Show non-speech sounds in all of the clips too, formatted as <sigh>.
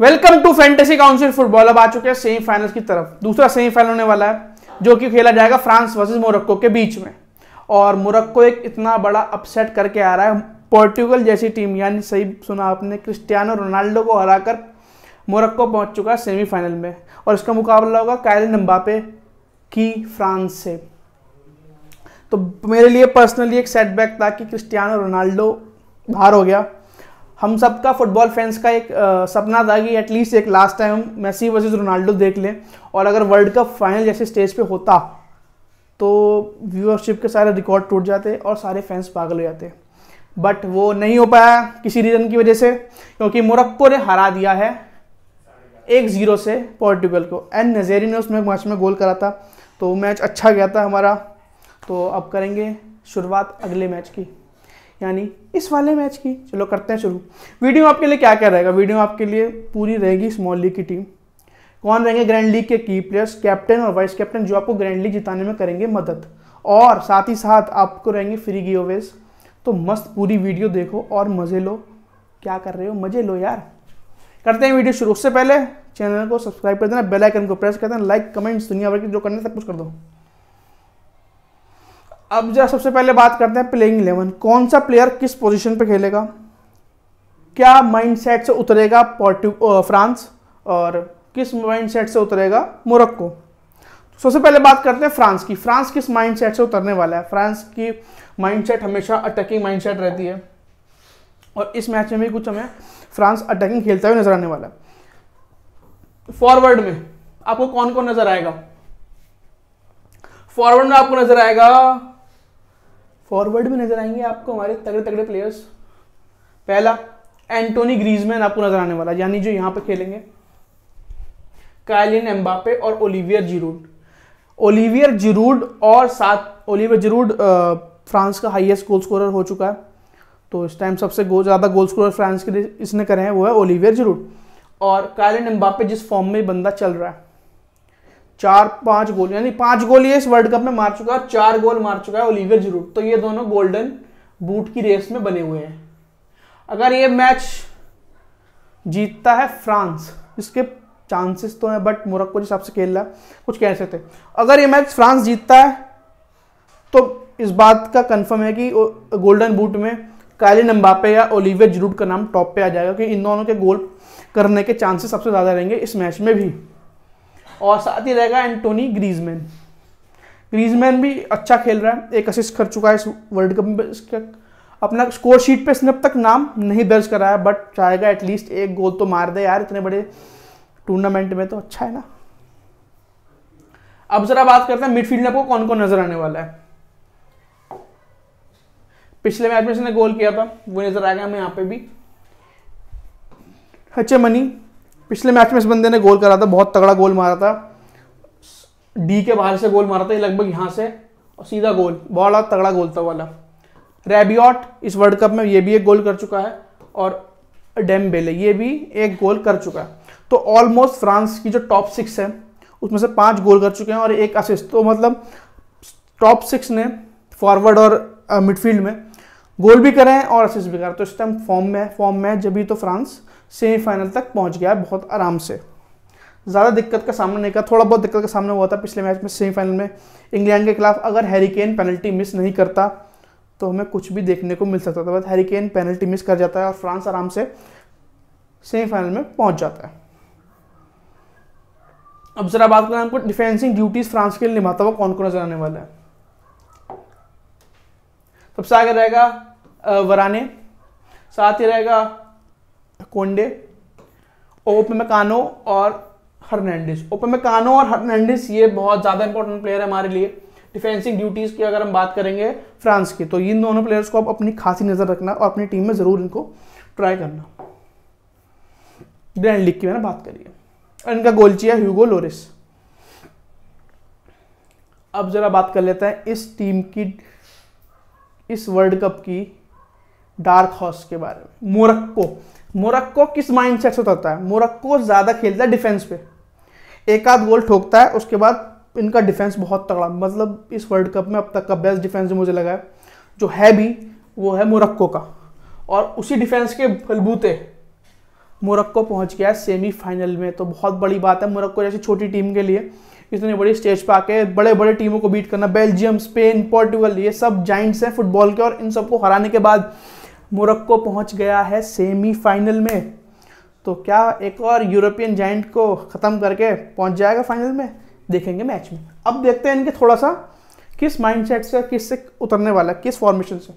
welcome to fantasy council football अब आ चुके हैं सेमीफाइनल की तरफ दूसरा सेमीफाइनल होने वाला है जो कि खेला जाएगा फ्रांस वर्सेस मोरक्को के बीच में और मोरक्को एक इतना बड़ा अपसेट करके आ रहा है पोर्टुगल जैसी टीम यानी सही सुना आपने क्रिस्टियानो रोनाल्डो को हराकर मोरक्को पहुंच चुका है सेमीफाइनल में और इसका मुकाबला होगा कायल नम्बापे की फ्रांस से तो मेरे लिए पर्सनली एक सेटबैक था कि क्रिस्टियानो रोनाल्डो बाहर हो गया हम सब का फुटबॉल फैंस का एक आ, सपना था कि एटलीस्ट एक लास्ट टाइम हम मेसी वर्सेस रोनाल्डो देख लें और अगर वर्ल्ड कप फाइनल जैसे स्टेज पे होता तो व्यूअरशिप के सारे रिकॉर्ड टूट जाते और सारे फैंस पागल हो जाते बट वो नहीं हो पाया किसी रीज़न की वजह से क्योंकि मोरक्को ने हरा दिया है एक ज़ीरो से पोर्टुगल को एंड नजेरी ने उसमें मैच में गोल करा था तो मैच अच्छा गया था हमारा तो अब करेंगे शुरुआत अगले मैच की यानी इस वाले मैच की चलो करते हैं शुरू वीडियो आपके लिए क्या क्या रहेगा वीडियो आपके लिए पूरी रहेगी स्मॉल लीग की टीम कौन रहेंगे ग्रैंड लीग के की प्लेयर्स कैप्टन और वाइस कैप्टन जो आपको ग्रैंड लीग जिताने में करेंगे मदद और साथ ही साथ आपको रहेंगे फ्री ओवेज तो मस्त पूरी वीडियो देखो और मज़े लो क्या कर रहे हो मज़े लो यार करते हैं वीडियो शुरू उससे पहले चैनल को सब्सक्राइब कर देना बेल आइकन को प्रेस कर देना लाइक कमेंट्स दुनिया भर के जो करना सब कुछ कर दो अब जब सबसे पहले बात करते हैं प्लेइंग इलेवन कौन सा प्लेयर किस पोजीशन पे खेलेगा क्या माइंडसेट से उतरेगा फ्रांस और किस माइंडसेट से उतरेगा मोरक्को सबसे पहले बात करते हैं फ्रांस की फ्रांस किस माइंडसेट से उतरने वाला है फ्रांस की माइंडसेट हमेशा अटैकिंग माइंडसेट रहती है और इस मैच में भी कुछ हमें फ्रांस अटैकिंग खेलता हुआ नजर आने वाला है फॉरवर्ड में आपको कौन कौन नजर आएगा फॉरवर्ड में आपको नजर आएगा फॉरवर्ड में नजर आएंगे आपको हमारे तगड़े तगड़े प्लेयर्स पहला एंटोनी ग्रीजमैन आपको नजर आने वाला यानी जो यहाँ पर खेलेंगे कायलिन एम्बापे और ओलिवियर जिरूड ओलिवियर जिरूड और साथ ओलिवियर जिरूड फ्रांस का हाईएस्ट गोल स्कोरर हो चुका है तो इस टाइम सबसे गोल ज़्यादा गोल स्कोरर फ्रांस के लिए इसने करे हैं वो है ओलिवियर जिरूड और कायलिन एम्बापे जिस फॉर्म में बंदा चल रहा है चार पांच गोल यानी पांच गोल ये इस वर्ल्ड कप में मार चुका है चार गोल मार चुका है ओलिवियर जरूर तो ये दोनों गोल्डन बूट की रेस में बने हुए हैं अगर ये मैच जीतता है फ्रांस इसके चांसेस तो हैं बट मोरक्को जिस हिसाब से खेल रहा है कुछ कह सकते अगर ये मैच फ्रांस जीतता है तो इस बात का कंफर्म है कि गोल्डन बूट में कालिन नम्बापे या ओलिवियर जरूर का नाम टॉप पे आ जाएगा क्योंकि इन दोनों के गोल करने के चांसेस सबसे ज़्यादा रहेंगे इस मैच में भी और साथ ही रहेगा एंटोनी ग्रीजमैन ग्रीजमैन भी अच्छा खेल रहा है एक असिस्ट कर चुका है इस वर्ल्ड कप में अपना स्कोर शीट पे इसने अब तक नाम नहीं दर्ज कराया बट चाहेगा एटलीस्ट एक गोल तो मार दे यार इतने बड़े टूर्नामेंट में तो अच्छा है ना अब जरा बात करते हैं मिडफील्ड में आपको कौन कौन नजर आने वाला है पिछले मैच में इसने गोल किया था वो नजर आएगा हमें यहाँ पे भी हचे मनी पिछले मैच में इस बंदे ने गोल करा था बहुत तगड़ा गोल मारा था डी के बाहर से गोल मारा था लगभग यहाँ से और सीधा गोल बड़ा तगड़ा गोल था वाला रेबियॉट इस वर्ल्ड कप में ये भी एक गोल कर चुका है और डेम बेले ये भी एक गोल कर चुका है तो ऑलमोस्ट फ्रांस की जो टॉप सिक्स है उसमें से पांच गोल कर चुके हैं और एक असिस्ट तो मतलब टॉप सिक्स ने फॉरवर्ड और मिडफील्ड में गोल भी करें और असिस्ट भी करें तो इस टाइम फॉर्म में है फॉर्म में है जब भी तो फ्रांस सेमीफाइनल तक पहुंच गया है बहुत आराम से ज़्यादा दिक्कत का सामना नहीं किया थोड़ा बहुत दिक्कत का सामना हुआ था पिछले मैच में सेमीफाइनल में इंग्लैंड के खिलाफ अगर हैरिकेन पेनल्टी मिस नहीं करता तो हमें कुछ भी देखने को मिल सकता था बस हैरिकेन पेनल्टी मिस कर जाता है और फ्रांस आराम से सेमीफाइनल में पहुंच जाता है अब जरा बात करें हमको डिफेंसिंग ड्यूटीज फ्रांस के लिए निभाता हुआ कौन कौन नजर आने वाला है सबसे आगे रहेगा वराने साथ ही रहेगा कोंडे ओपमेकानो और हर्नैंडिस ओपमेकानो और हर्नैंडिस ये बहुत ज़्यादा इंपॉर्टेंट प्लेयर है हमारे लिए डिफेंसिंग ड्यूटीज़ की अगर हम बात करेंगे फ्रांस की तो इन दोनों प्लेयर्स को आप अपनी खासी नज़र रखना और अपनी टीम में ज़रूर इनको ट्राई करना ग्रैंड लीग की मैंने बात करी है और इनका गोलची है ह्यूगो लोरिस अब ज़रा बात कर लेते हैं इस टीम की इस वर्ल्ड कप की डार्क हॉर्स के बारे में मोरक्को मोरक्को किस माइंडसेट से उतरता है मोरक्को ज़्यादा खेलता है डिफेंस पे एक आध गोल ठोकता है उसके बाद इनका डिफेंस बहुत तगड़ा मतलब इस वर्ल्ड कप में अब तक का बेस्ट डिफेंस जो मुझे लगा है जो है भी वो है मोरक्को का और उसी डिफेंस के फलबूते मोरक्को पहुंच गया है सेमीफाइनल में तो बहुत बड़ी बात है मोरक्को जैसी छोटी टीम के लिए इतने बड़ी स्टेज पर आके बड़े बड़े टीमों को बीट करना बेल्जियम स्पेन पोर्टुगल ये सब जाइंट्स हैं फुटबॉल के और इन सबको हराने के बाद मोरक्को पहुंच गया है सेमीफाइनल में तो क्या एक और यूरोपियन जाइंट को ख़त्म करके पहुंच जाएगा फाइनल में देखेंगे मैच में अब देखते हैं इनके थोड़ा सा किस माइंडसेट से किस से उतरने वाला किस फॉर्मेशन से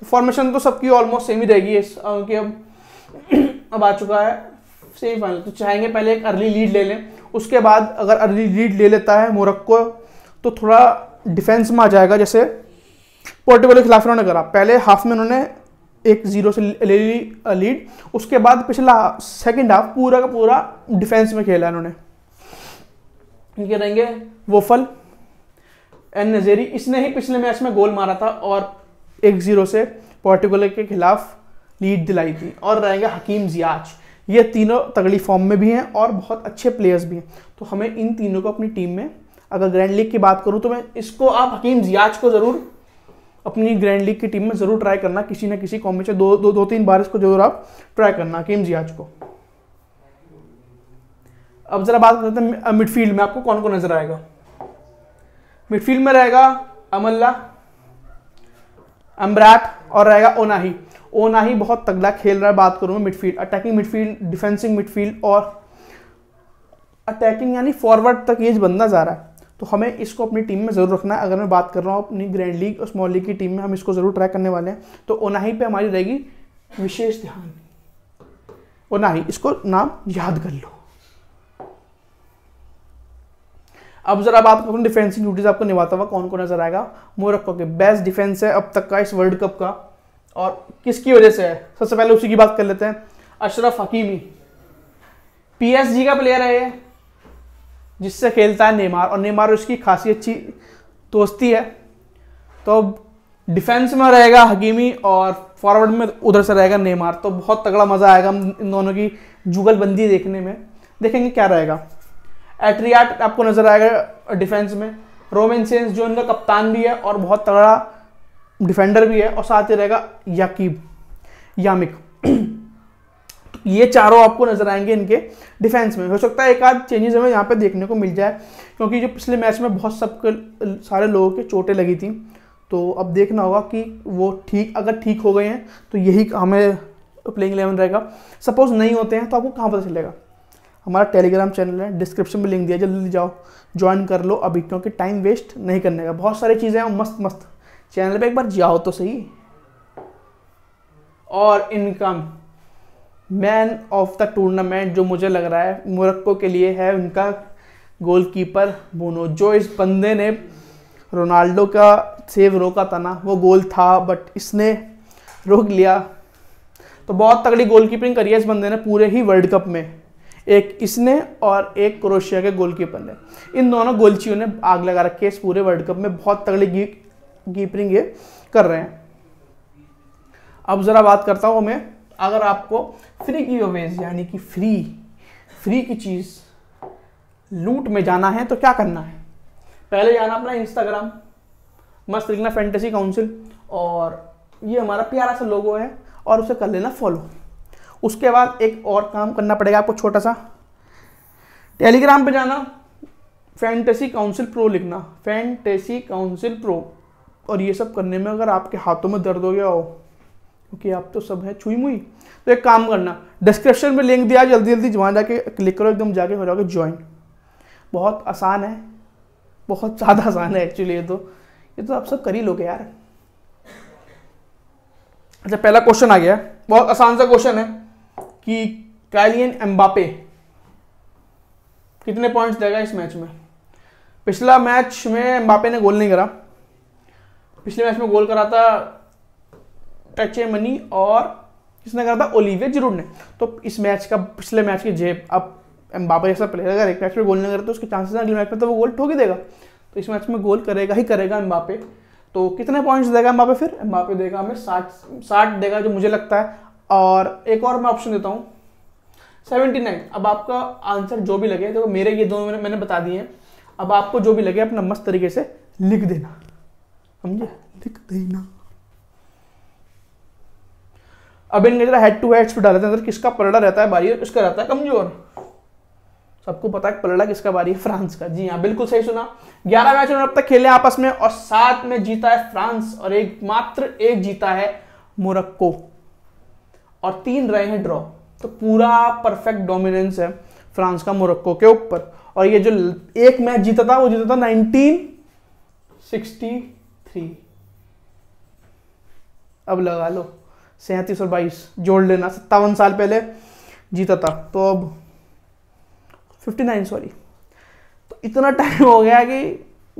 तो फॉर्मेशन तो सबकी ऑलमोस्ट सेम ही रहेगी इस कि अब <clears throat> अब आ चुका है सेमीफाइनल तो चाहेंगे पहले एक अर्ली लीड ले लें उसके बाद अगर अर्ली लीड ले लेता है मोरक्को तो थोड़ा डिफेंस में आ जाएगा जैसे पोर्टुगल के खिलाफ उन्होंने करा पहले हाफ में उन्होंने एक जीरो से ले ली लीड उसके बाद पिछला सेकंड हाफ पूरा का पूरा डिफेंस में खेला इन्होंने इनके रहेंगे वोफल एन नजेरी इसने ही पिछले मैच में गोल मारा था और एक जीरो से पोर्टुगल के खिलाफ लीड दिलाई थी और रहेंगे हकीम जियाज ये तीनों तगड़ी फॉर्म में भी हैं और बहुत अच्छे प्लेयर्स भी हैं तो हमें इन तीनों को अपनी टीम में अगर ग्रैंड लीग की बात करूं तो मैं इसको आप हकीम जियाज को ज़रूर अपनी ग्रैंड लीग की टीम में जरूर ट्राई करना किसी ना किसी कॉम्बिनेशन दो दो दो तीन बार इसको जरूर आप ट्राई करना केम जियाज को अब जरा बात करते हैं मिडफील्ड में आपको कौन कौन नजर आएगा मिडफील्ड में रहेगा अमल्ला अम्ब्रैट और रहेगा ओनाही ओनाही बहुत तगड़ा खेल रहा है बात करूंगा मैं midfield attacking midfield defensing midfield और अटैकिंग यानी फॉरवर्ड तक ये बनना जा रहा है तो हमें इसको अपनी टीम में ज़रूर रखना है अगर मैं बात कर रहा हूँ अपनी ग्रैंड लीग और स्मॉल लीग की टीम में हम इसको ज़रूर ट्रैक करने वाले हैं तो ओनाही पे हमारी रहेगी विशेष ध्यान ओनाही इसको नाम याद कर लो अब जरा बात करूँ डिफेंसिंग ड्यूटीज आपको निभाता हुआ कौन कौन नजर आएगा मोरक्को के बेस्ट डिफेंस है अब तक का इस वर्ल्ड कप का और किसकी वजह से है सबसे पहले उसी की बात कर लेते हैं अशरफ हकीमी पीएसजी का प्लेयर है जिससे खेलता है नेमार और नेमार उसकी खासी अच्छी दोस्ती है तो डिफेंस में रहेगा हकीमी और फॉरवर्ड में उधर से रहेगा नेमार तो बहुत तगड़ा मज़ा आएगा इन दोनों की जुगलबंदी देखने में देखेंगे क्या रहेगा एट्रियाट आपको नज़र आएगा डिफेंस में रोमिन सेंस जो इनका कप्तान भी है और बहुत तगड़ा डिफेंडर भी है और साथ ही रहेगा याकीब यामिक ये चारों आपको नजर आएंगे इनके डिफेंस में हो सकता है एक आध चेंजेस हमें यहाँ पे देखने को मिल जाए क्योंकि जो पिछले मैच में बहुत सबके सारे लोगों के चोटें लगी थी तो अब देखना होगा कि वो ठीक अगर ठीक हो गए हैं तो यही हमें प्लेइंग इलेवन रहेगा सपोज नहीं होते हैं तो आपको कहाँ पता चलेगा हमारा टेलीग्राम चैनल है डिस्क्रिप्शन में लिंक दिया जल्दी जाओ ज्वाइन कर लो अभी क्योंकि टाइम वेस्ट नहीं करने का बहुत सारी चीज़ें हैं मस्त मस्त चैनल पे एक बार जाओ तो सही और income man of the tournament जो मुझे लग रहा है मोरक्को के लिए है उनका गोलकीपर बोनो जो इस बंदे ने रोनाल्डो का सेव रोका था ना वो गोल था बट इसने रोक लिया तो बहुत तगड़ी गोलकीपिंग करी है इस बंदे ने पूरे ही वर्ल्ड कप में एक इसने और एक क्रोशिया के गोलकीपर ने इन दोनों गोलचियों ने आग लगा रखी है इस पूरे वर्ल्ड कप में बहुत तगड़ी गी, ये कर रहे हैं अब ज़रा बात करता हूँ मैं अगर आपको फ्री की ओवेज यानी कि फ्री फ्री की चीज़ लूट में जाना है तो क्या करना है पहले जाना अपना इंस्टाग्राम मस्त लिखना फैंटेसी काउंसिल और ये हमारा प्यारा सा लोगो है और उसे कर लेना फॉलो उसके बाद एक और काम करना पड़ेगा आपको छोटा सा टेलीग्राम पे जाना फैंटेसी काउंसिल प्रो लिखना फैंटेसी काउंसिल प्रो और ये सब करने में अगर आपके हाथों में दर्द हो गया हो क्योंकि आप तो सब है छुई मुई तो एक काम करना डिस्क्रिप्शन में लिंक दिया जल्दी जल्दी जमा जाके क्लिक करो एकदम जाके हो जाओगे ज्वाइन बहुत आसान है बहुत ज़्यादा आसान है एक्चुअली ये तो ये तो आप सब कर ही लोगे यार अच्छा पहला क्वेश्चन आ गया बहुत आसान सा क्वेश्चन है कि कैलियन एम्बापे कितने पॉइंट्स देगा इस मैच में पिछला मैच में एम्बापे ने गोल नहीं करा पिछले मैच में गोल करा था टचे मनी और किसने करा था ओलिविया जरूर ने तो इस मैच का पिछले मैच की जेब अब एम्बाबा जैसा प्लेयर अगर एक मैच में गोल नहीं करे तो उसके चांसेस अगले मैच में तो वो गोल ठोक ही देगा तो इस मैच में गोल करेगा ही करेगा एम्बापे तो कितने पॉइंट्स देगा एम्बापे फिर एम्बापे देगा हमें साठ साठ देगा जो मुझे लगता है और एक और मैं ऑप्शन देता हूँ सेवेंटी नाइन अब आपका आंसर जो भी लगे देखो मेरे ये दोनों मैंने मैंने बता दिए हैं अब आपको जो भी लगे अपना मस्त तरीके से लिख देना समझे लिख देना अब इनके जरा हेड टू हेड्स पे डालते हैं अंदर किसका पलड़ा रहता है बारी और किसका रहता है कमजोर सबको पता है पलड़ा किसका बारी है फ्रांस का जी हाँ बिल्कुल सही सुना ग्यारह मैच उन्होंने अब तक खेले आपस में और सात में जीता है फ्रांस और एक मात्र एक जीता है मोरक्को और तीन रहे हैं ड्रॉ तो पूरा परफेक्ट डोमिनेंस है फ्रांस का मोरक्को के ऊपर और ये जो एक मैच जीता था वो जीता था थ्री अब लगा लो सैंतीस और बाईस जोड़ लेना सत्तावन साल पहले जीता था तो अब फिफ्टी नाइन सॉरी तो इतना टाइम हो गया कि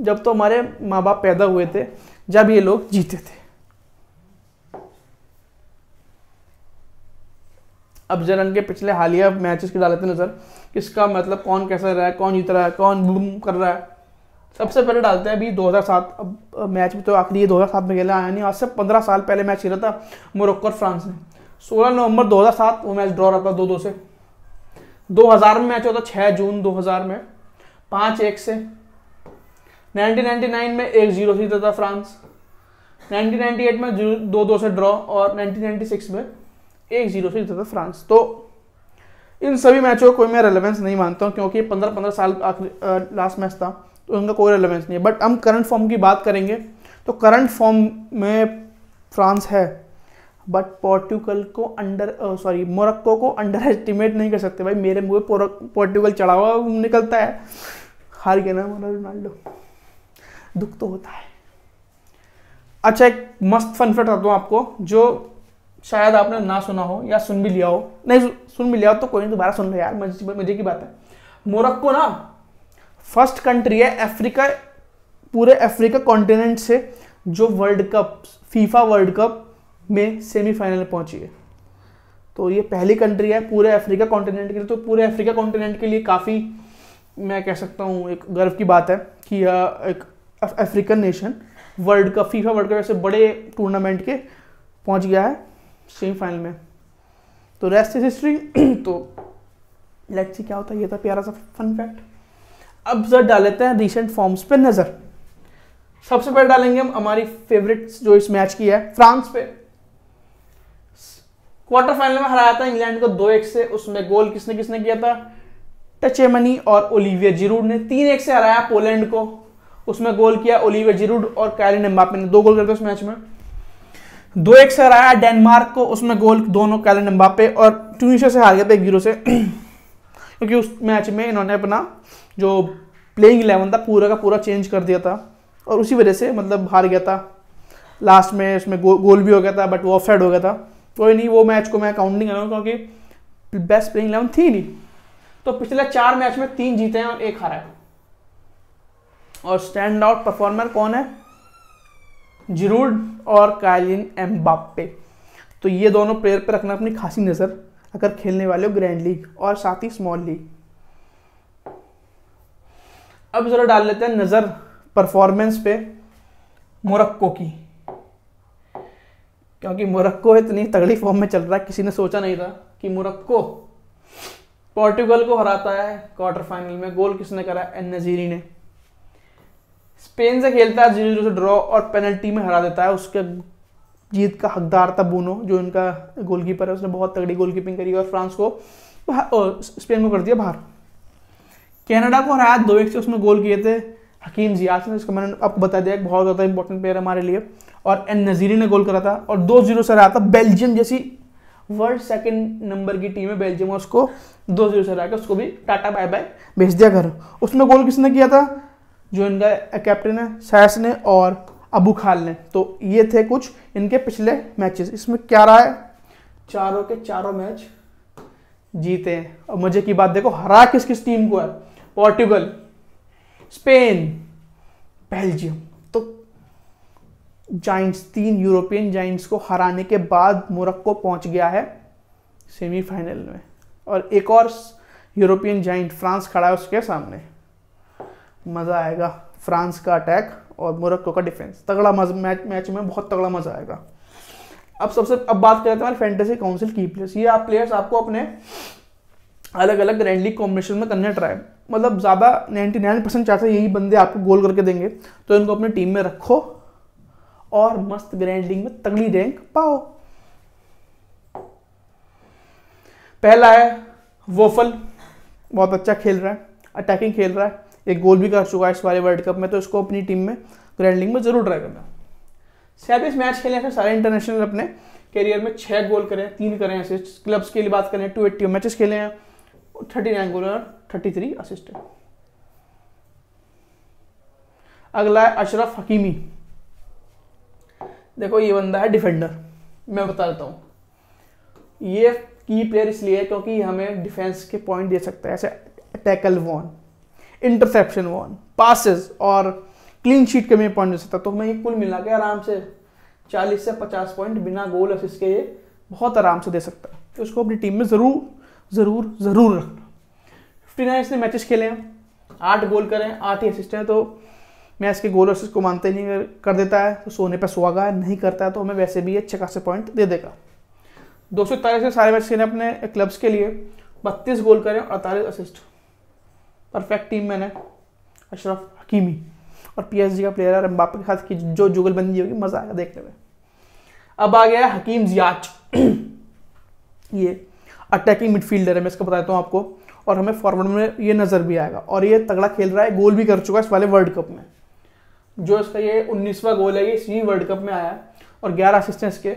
जब तो हमारे माँ बाप पैदा हुए थे जब ये लोग जीते थे अब जरा के पिछले हालिया मैचेस की डालते नज़र किसका मतलब कौन कैसा रहा है कौन जीत रहा है कौन बूम कर रहा है सबसे पहले डालते हैं अभी 2007 अब मैच भी तो आखिरी ये 2007 में खेला आया नहीं आज से 15 साल पहले मैच खेला था मोरक्को और फ्रांस ने 16 नवंबर 2007 वो मैच ड्रॉ रहा दो दो से 2000 में मैच होता छः जून 2000 में पाँच एक से 1999 में एक जीरो से जीता था फ्रांस 1998 में दो दो से ड्रॉ और 1996 में एक जीरो से जीता था फ्रांस तो इन सभी मैचों को मैं रेलिवेंस नहीं मानता हूँ क्योंकि पंद्रह पंद्रह साल आखिरी लास्ट मैच था तो उनका कोई रेलिवेंस नहीं है बट हम करंट फॉर्म की बात करेंगे तो करंट फॉर्म में फ्रांस है बट पोर्टुगल को अंडर सॉरी मोरक्को को अंडर एस्टिमेट नहीं कर सकते भाई मेरे मुँह पोर्टुगल चढ़ावा निकलता है हार गया ना हमारा रोनाल्डो दुख तो होता है अच्छा एक मस्त फन फैक्ट बताता हूँ आपको जो शायद आपने ना सुना हो या सुन भी लिया हो नहीं सुन भी लिया हो तो कोई नहीं दोबारा सुन लो यार मजे की बात है मोरक्को ना फर्स्ट कंट्री है अफ्रीका पूरे अफ्रीका कॉन्टिनेंट से जो world cup FIFA world cup में सेमीफाइनल पहुंची है तो ये पहली कंट्री है पूरे अफ्रीका कॉन्टिनेंट के लिए तो पूरे अफ्रीका कॉन्टिनेंट के लिए काफ़ी मैं कह सकता हूँ एक गर्व की बात है कि एक African nation world cup FIFA world cup ऐसे बड़े टूर्नामेंट के पहुंच गया है सेमीफाइनल में तो रेस्ट इज हिस्ट्री तो लेट्स सी क्या होता है ये था प्यारा सा फन फैक्ट अब जर डाल लेते हैं रिसेंट फॉर्म्स पे नज़र सबसे पहले डालेंगे हम हमारी फेवरेट जो इस मैच की है फ्रांस पे क्वार्टर फाइनल में हराया था इंग्लैंड को दो एक से उसमें गोल किसने किसने किया था टचेमनी और ओलिविया जिरूड ने तीन एक से हराया पोलैंड को उसमें गोल किया ओलिविया जिरूड और कैरिन एम्बापे ने दो गोल करके उस मैच में दो एक से हराया डेनमार्क को उसमें गोल दोनों कैलिन एम्बापे और ट्यूनिशिया से हार गया था एक जीरो से क्योंकि उस मैच में इन्होंने अपना जो प्लेइंग इलेवन था पूरा का पूरा चेंज कर दिया था और उसी वजह से मतलब हार गया था लास्ट में उसमें गो, गोल भी हो गया था बट वो ऑफसाइड हो गया था कोई नहीं वो मैच को मैं काउंट नहीं कर रहा हूँ क्योंकि बेस्ट प्लेइंग इलेवन थी नहीं तो पिछले चार मैच में तीन जीते हैं और एक हारा है और स्टैंड आउट परफॉर्मर कौन है जिरूड और एम बाप्पे तो ये दोनों प्लेयर पर रखना अपनी खासी नज़र अगर खेलने वाले हो ग्रैंड लीग और साथ ही स्मॉल लीग अब ज़रा डाल लेते हैं नज़र परफॉर्मेंस पे मोरक्को की क्योंकि मोरक्को इतनी तगड़ी फॉर्म में चल रहा है किसी ने सोचा नहीं था कि मोरक्को पोर्टुगल को हराता है क्वार्टर फाइनल में गोल किसने करा एन नजीरी ने स्पेन से खेलता है जीरो जीरो से ड्रॉ और पेनल्टी में हरा देता है उसके जीत का हकदार था बूनो जो इनका गोलकीपर है उसने बहुत तगड़ी गोलकीपिंग करी और फ्रांस को स्पेन को कर दिया बाहर कनाडा को हराया दो एक से उसमें गोल किए थे हकीम जियास ने इसको मैंने आपको बता दिया बहुत ज़्यादा इंपॉर्टेंट प्लेयर हमारे लिए और एन नज़ीरी ने गोल करा था और दो जीरो से हराया था बेल्जियम जैसी वर्ल्ड सेकेंड नंबर की टीम है बेल्जियम और उसको दो जीरो से हरा उसको भी टाटा बाय बाय भेज दिया घर उसमें गोल किसने किया था जो इनका कैप्टन है सैस ने और अबू खाल ने तो ये थे कुछ इनके पिछले मैचेस इसमें क्या रहा है चारों के चारों मैच जीते हैं और मजे की बात देखो हरा किस किस टीम को है पोर्टुगल स्पेन बेल्जियम तो जाइंट्स तीन यूरोपियन जाइंट्स को हराने के बाद मोरक्को पहुंच गया है सेमीफाइनल में और एक और यूरोपियन जाइंट फ्रांस खड़ा है उसके सामने मज़ा आएगा फ्रांस का अटैक और मोरक्को का डिफेंस तगड़ा मैच मैच में बहुत तगड़ा मजा आएगा अब सबसे अब बात करते हैं फैंटेसी काउंसिल की प्लेयर्स ये आप प्लेयर्स आपको अपने अलग अलग ग्रैंड लीग कॉम्बिनेशन में करने ट्राई मतलब ज़्यादा नाइन्टी नाइन परसेंट चाहते यही बंदे आपको गोल करके देंगे तो इनको अपनी टीम में रखो और मस्त ग्रैंड लीग में तगड़ी रैंक पाओ पहला है वोफल बहुत अच्छा खेल रहा है अटैकिंग खेल रहा है एक गोल भी कर चुका है इस बारे वर्ल्ड कप में तो इसको अपनी टीम में ग्रैंड लीग में जरूर ट्राई करना सैंतीस मैच खेले हैं सारे इंटरनेशनल अपने करियर में छः गोल करें तीन करें असिस्ट क्लब्स के लिए बात करें टू एट्टी मैचेस खेले हैं थर्टी नाइन गोल और थर्टी थ्री असिस्ट अगला है अशरफ हकीमी देखो ये बंदा है डिफेंडर मैं बता देता हूँ ये की प्लेयर इसलिए है क्योंकि हमें डिफेंस के पॉइंट दे सकता है ऐसे tackle won interception won passes और क्लीन शीट के में पॉइंट दे सकता तो मैं ये कुल मिला के आराम से 40 से 50 पॉइंट बिना गोल असिस्ट के ये बहुत आराम से दे सकता है तो उसको अपनी टीम में ज़रूर ज़रूर ज़रूर रखना फिफ्टी नाइन इसने मैचेस खेले हैं आठ गोल करें आठ ही असिस्ट हैं तो मैं इसके गोल असिस्ट को मानते नहीं कर देता है तो सोने पर सुहागा नहीं करता है तो हमें वैसे भी अच्छे खासे पॉइंट दे देगा दो सौ से सारे मैच खेले अपने क्लब्स के लिए बत्तीस गोल करें अड़तालीस असिस्ट परफेक्ट टीम मैन है अशरफ हकीमी और पीएसजी का प्लेयर है एम्बापे के साथ की जो जुगलबंदी होगी मज़ा आएगा देखने में अब आ गया हकीम जियाच <clears throat> ये अटैकिंग मिडफील्डर है मैं इसको बताता हूँ आपको और हमें फॉरवर्ड में ये नज़र भी आएगा और ये तगड़ा खेल रहा है गोल भी कर चुका है इस वाले वर्ल्ड कप में जो इसका ये उन्नीसवा गोल है ये इसी वर्ल्ड कप में आया है और ग्यारह असिस्टेंट्स के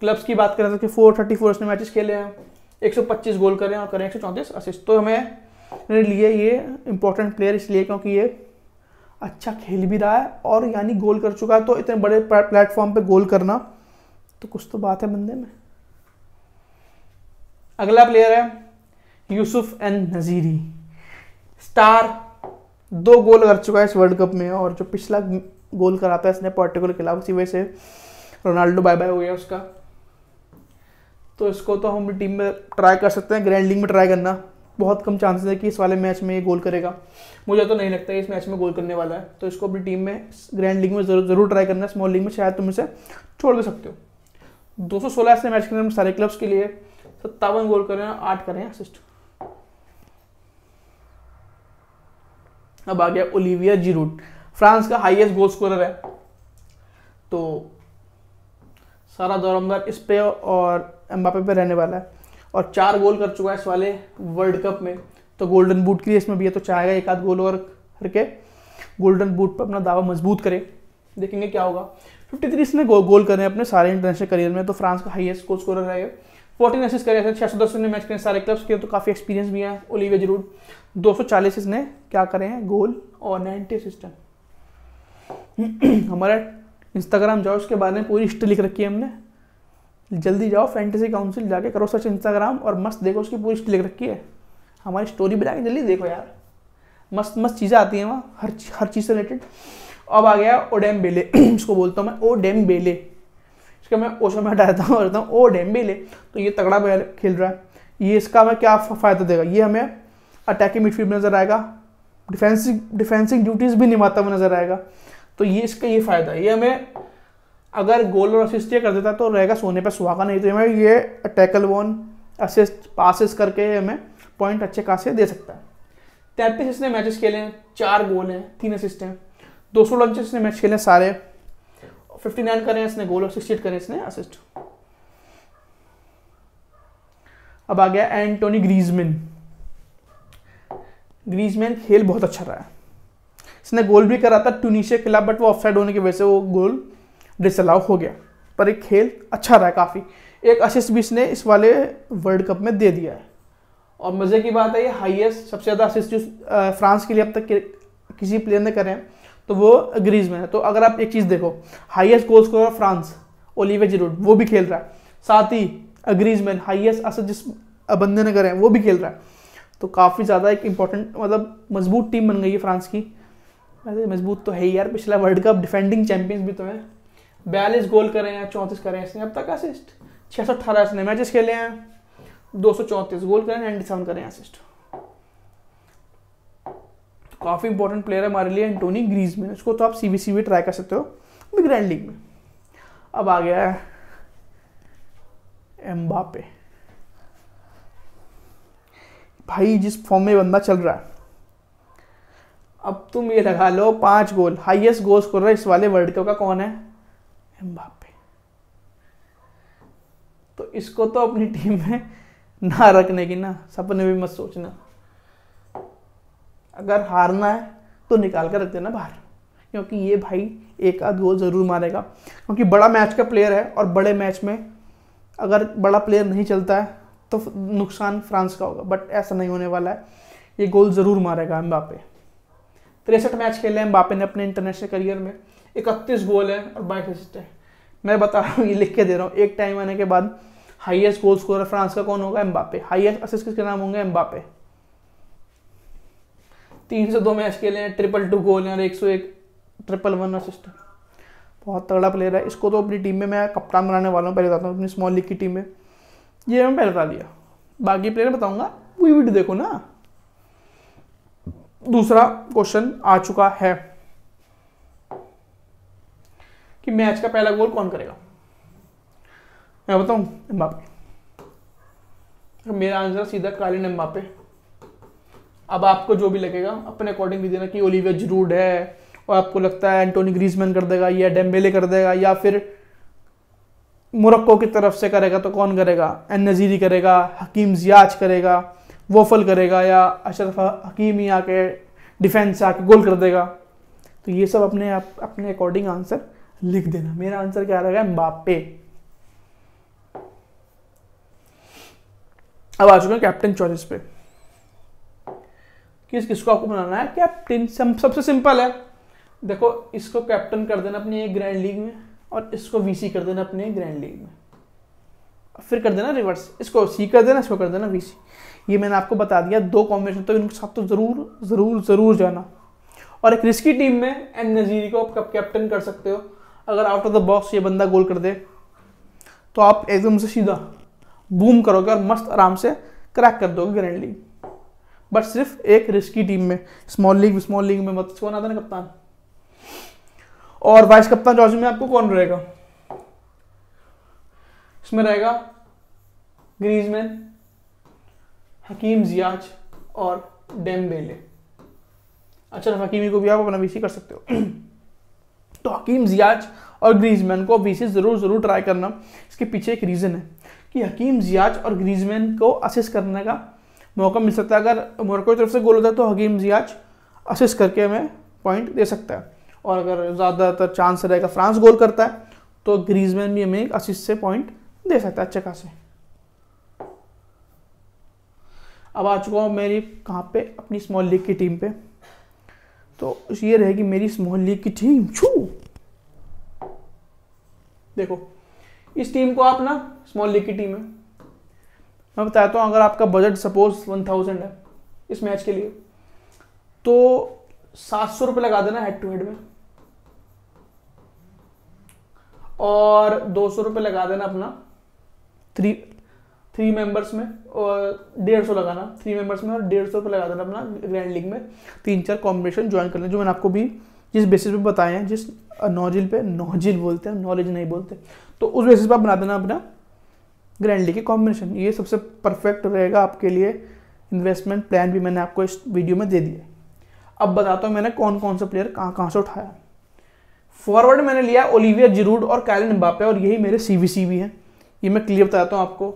क्लब्स की बात करें तो फोर थर्टी फोर इसने मैचेस खेले हैं एक सौ पच्चीस गोल करें और करें एक सौ चौंतीस असिस्ट तो हमें मेरे लिए ये इंपॉर्टेंट प्लेयर इसलिए क्योंकि ये अच्छा खेल भी रहा है और यानी गोल कर चुका है तो इतने बड़े प्लेटफॉर्म पे गोल करना तो कुछ तो बात है बंदे में अगला प्लेयर है यूसुफ एन नज़ीरी स्टार दो गोल कर चुका है इस वर्ल्ड कप में और जो पिछला गोल करा था इसने पोर्टुगल के खिलाफ उसी वजह से रोनाल्डो बाय बाय हो गया उसका तो इसको तो हम टीम में ट्राई कर सकते हैं ग्रैंड लीग में ट्राई करना बहुत कम चांसेस है कि इस वाले मैच में ये गोल करेगा मुझे तो नहीं लगता है इस मैच में गोल करने वाला है तो इसको अपनी टीम में ग्रैंड लीग में जरूर जरूर ट्राई करना है स्मॉल लीग में शायद तुम इसे छोड़ भी सकते हो दो सौ सोलह ऐसे मैच के सारे क्लब्स के लिए सत्तावन गोल करें आठ करें असिस्ट अब आ गया ओलिविया जीरूट फ्रांस का हाइएस्ट गोल स्कोर है तो सारा दौरमदार इस पे और एम्बापे पे रहने वाला है और चार गोल कर चुका है इस वाले वर्ल्ड कप में तो गोल्डन बूट के लिए इसमें भी है तो चाहेगा एक आध गोल और करके गोल्डन बूट पर अपना दावा मजबूत करे देखेंगे क्या होगा फिफ्टी थ्री इसने गो, गोल करें अपने सारे इंटरनेशनल करियर में तो फ्रांस का हाईएस्ट गोल स्कोर रहे फोर्टीन एसिस करे छः सौ दस मैच करें सारे क्लब्स के तो काफ़ी एक्सपीरियंस भी है ओलिवे जरूर दो सौ चालीस इसने क्या करे हैं गोल और नाइन्टी असिस्टेंट <clears throat> हमारा इंस्टाग्राम जाओ उसके बारे में पूरी हिस्ट्री लिख रखी है हमने जल्दी जाओ फैंटेसी काउंसिल जाके करो सर्च इंस्टाग्राम और मस्त देखो उसकी पूरी हिस्ट्री रखी है हमारी स्टोरी बना के जल्दी देखो यार मस्त मस्त चीज़ें आती हैं वहाँ हर हर चीज़ से रिलेटेड अब आ गया ओ डैम बेले इसको बोलता हूँ मैं ओ डैम बेले इसका मैं ओशो में हटा देता हूँ रहता हूँ ओ डैम बेले तो ये तगड़ा खेल रहा है ये इसका हमें क्या फ़ायदा देगा ये हमें अटैकिंग मिडफील्ड में नज़र आएगा डिफेंसिंग डिफेंसिंग ड्यूटीज़ भी निभाता हुआ नज़र आएगा तो ये इसका ये फ़ायदा है ये हमें अगर गोल और असिस्ट ये कर देता तो रहेगा सोने पर सुहागा नहीं तो हमें ये टैकल वन असिस्ट पासिस करके हमें पॉइंट अच्छे खासे दे सकता है तैंतीस इसने मैचेस खेले हैं चार गोल हैं तीन असिस्ट हैं दो सौ लंचेस इसने मैच खेले सारे फिफ्टी नाइन करें इसने गोल और सिक्सटी एट करें इसने असिस्ट अब आ गया एंटोनी ग्रीजमैन ग्रीजमैन खेल बहुत अच्छा रहा है इसने गोल भी करा था ट्यूनिशिया खिलाफ बट वो ऑफसाइड होने की वजह से वो गोल डिसअलाउ हो गया पर एक खेल अच्छा रहा काफ़ी एक असिस्ट भी इसने इस वाले वर्ल्ड कप में दे दिया है और मज़े की बात है ये हाईएस्ट सबसे ज़्यादा असिस्ट जो फ्रांस के लिए अब तक किसी प्लेयर ने करें तो वो ग्रीस में है तो अगर आप एक चीज़ देखो highest goal score France Olivier Giroud वो भी खेल रहा है साथ ही अग्रीजमैन हाइएस्ट असिस्ट जिस बंदे ने करे हैं वो भी खेल रहा है तो काफ़ी ज़्यादा एक इम्पॉर्टेंट मतलब मजबूत टीम बन गई है फ्रांस की वैसे मजबूत तो है ही यार पिछला वर्ल्ड कप डिफेंडिंग चैंपियंस भी तो है बयालीस गोल करे हैं चौंतीस करे हैं इसने अब तक असिस्ट छः सौ अठारह इसने मैचेस खेले हैं दो सौ चौंतीस गोल करें नाइन्टी सेवन करें असिस्ट काफ़ी इंपॉर्टेंट प्लेयर है हमारे लिए एंटोनी ग्रीज में उसको तो आप सी बी सी भी ट्राई कर सकते हो ग्रैंड लीग में अब आ गया है एम्बापे भाई जिस फॉर्म में बंदा चल रहा है अब तुम ये लगा लो पांच गोल हाईएस्ट गोल स्कोरर इस वाले वर्ल्ड कप का कौन है एम्बापे तो इसको तो अपनी टीम में ना रखने की ना सपने भी मत सोचना अगर हारना है तो निकाल कर रख देना बाहर क्योंकि ये भाई एक आध गोल ज़रूर मारेगा क्योंकि बड़ा मैच का प्लेयर है और बड़े मैच में अगर बड़ा प्लेयर नहीं चलता है तो नुकसान फ्रांस का होगा बट ऐसा नहीं होने वाला है ये गोल ज़रूर मारेगा एम्बापे तिरसठ मैच खेले हैं एम्बापे ने अपने इंटरनेशनल करियर में इकतीस गोल है और बाईस असिस्ट है मैं बता रहा हूँ ये लिख के दे रहा हूँ एक टाइम आने के बाद हाइएस्ट गोल स्कोर फ्रांस का कौन होगा एम्बापे हाइएस्ट असिस्ट किसके नाम होंगे एम्बापे तीन सौ दो मैच खेले हैं ट्रिपल टू गोल हैं और एक सौ एक ट्रिपल वन असिस्ट बहुत तगड़ा प्लेयर है इसको तो अपनी टीम में मैं कप्तान बनाने वाला हूँ पहले बताता हूँ अपनी स्मॉल लीग की टीम में ये मैं पहले बता दिया बाकी प्लेयर बताऊँगा वही वीडियो देखो ना दूसरा क्वेश्चन आ चुका है कि मैच का पहला गोल कौन करेगा मैं बताऊं एम्बापे मेरा आंसर सीधा कालीन एम्बापे अब आपको जो भी लगेगा अपने अकॉर्डिंग भी देना कि ओलिविया जरूड है और आपको लगता है एंटोनी ग्रीजमैन कर देगा या डेम्बेले कर देगा या फिर मोरक्को की तरफ से करेगा तो कौन करेगा एन नज़ीरी करेगा हकीम जियाज करेगा वोफल करेगा या अशरफ हकीम ही आके डिफेंस आके गोल कर देगा तो ये सब अपने आप अपने अकॉर्डिंग आंसर लिख देना मेरा आंसर क्या रहेगा एम्बापे अब आ चुके हैं कैप्टन चॉइस पे किस किसको आपको बनाना है कैप्टन सबसे सिंपल है देखो इसको कैप्टन कर देना अपनी एक ग्रैंड लीग में और इसको वीसी कर देना अपने ग्रैंड लीग में फिर कर देना रिवर्स इसको सी कर देना इसको कर देना वीसी ये मैंने आपको बता दिया दो कॉम्बिनेशन तो इनके साथ तो ज़रूर ज़रूर ज़रूर जाना और एक रिस्की टीम में एन नज़ीरी को आप कैप्टन कर सकते हो अगर आउट ऑफ द बॉक्स ये बंदा गोल कर दे तो आप एकदम से सीधा बूम करोगे और मस्त आराम से क्रैक कर दोगे ग्रैंड लीग बट सिर्फ एक रिस्की टीम में स्मॉल लीग स्मॉल लीग में मत कौन आता ना कप्तान और वाइस कप्तान जॉर्ज में आपको कौन रहेगा इसमें रहेगा ग्रीजमैन हकीम जियाज और बेले अच्छा हकीमी तो को भी आप अपना बीसी कर सकते हो <clears throat> तो हकीम जियाज और ग्रीजमैन को अभी ज़रूर ज़रूर ट्राई करना इसके पीछे एक रीज़न है कि हकीम जियाज और ग्रीजमैन को असिस्ट करने का मौका मिल सकता है अगर मोरको की तरफ से गोल होता है तो हकीम जियाज असिस्ट करके हमें पॉइंट दे सकता है और अगर ज़्यादातर चांस रहेगा फ्रांस गोल करता है तो ग्रीजमैन भी हमें असिस्ट से पॉइंट दे सकता है अच्छे खासे अब आ चुका हूँ मेरी कहाँ पे अपनी स्मॉल लीग की टीम पे तो ये रहेगी मेरी इस मोहल्ले की टीम छू देखो इस टीम को आप ना स्मॉल लीग की टीम है मैं बताता हूँ अगर आपका बजट सपोज वन थाउजेंड है इस मैच के लिए तो सात सौ रुपये लगा देना हेड टू हेड में और दो सौ रुपये लगा देना अपना थ्री थ्री मेंबर्स में और डेढ़ सौ लगाना थ्री मेंबर्स में और डेढ़ सौ लगा देना अपना ग्रैंड लीग में तीन चार कॉम्बिनेशन ज्वाइन करना जो मैंने आपको भी जिस बेसिस पे बताए हैं जिस नॉजिल पे नॉजिल बोलते हैं नॉलेज नहीं बोलते तो उस बेसिस पर आप बना देना अपना ग्रैंड लीग के कॉम्बिनेशन ये सबसे परफेक्ट रहेगा आपके लिए इन्वेस्टमेंट प्लान भी मैंने आपको इस वीडियो में दे दिया अब बताता हूँ मैंने कौन कौन सा प्लेयर कहाँ कहाँ से उठाया फॉरवर्ड मैंने लिया ओलिविया जिरूड और कैलिन बापे और यही मेरे सी भी हैं ये मैं क्लियर बताता हूँ आपको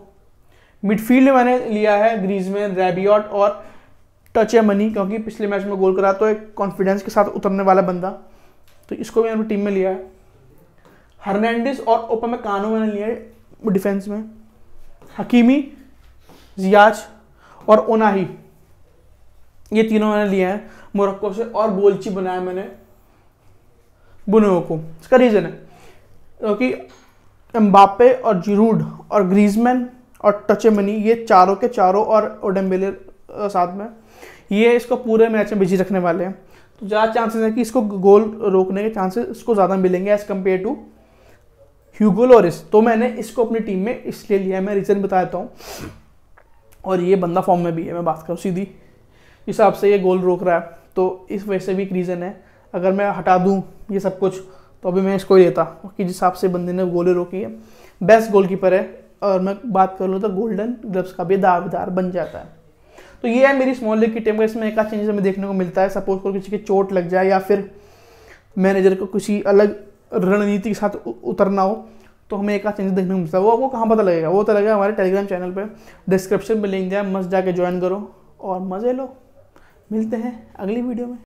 मिडफील्ड मैंने लिया है ग्रीजमैन रेबियॉट और टच ए मनी क्योंकि पिछले मैच में गोल करा तो एक कॉन्फिडेंस के साथ उतरने वाला बंदा तो इसको भी मैंने टीम में लिया है हर्नैंडिस और ओपा में कानो मैंने लिया है डिफेंस में हकीमी जियाज और ओनाही ये तीनों मैंने लिए हैं मोरक्को से और बोलची बनाया मैंने बुनों को इसका रीज़न है क्योंकि तो एम्बापे और जरूड और ग्रीजमैन और टचे मनी ये चारों के चारों और ओडम्बेले साथ में ये इसको पूरे मैच में बिजी रखने वाले हैं तो ज़्यादा चांसेस हैं कि इसको गोल रोकने के चांसेस इसको ज़्यादा मिलेंगे as compare to Hugo Lloris तो मैंने इसको अपनी टीम में इसलिए लिया है मैं रीज़न बता देता हूँ और ये बंदा फॉर्म में भी है मैं बात करूँ सीधी हिसाब से ये गोल रोक रहा है तो इस वजह से भी एक रीज़न है अगर मैं हटा दूँ ये सब कुछ तो अभी मैं इसको ही लेता कि जिस हिसाब से बंदे ने गोले रोकी है बेस्ट गोलकीपर है और मैं बात कर लूँ तो गोल्डन ग्लब्स का भी दावेदार बन जाता है तो ये है मेरी स्मॉल लीग की टीम का इसमें एक आध चेंजेस हमें देखने को मिलता है सपोज को किसी की चोट लग जाए या फिर मैनेजर को किसी अलग रणनीति के साथ उतरना हो तो हमें एक आध चेंजेस देखने को मिलता है वो आपको कहाँ पता लगेगा वो तो लगेगा हमारे टेलीग्राम चैनल पर डिस्क्रिप्शन में लिंक दिया मस्त जाके ज्वाइन करो और मज़े लो मिलते हैं अगली वीडियो में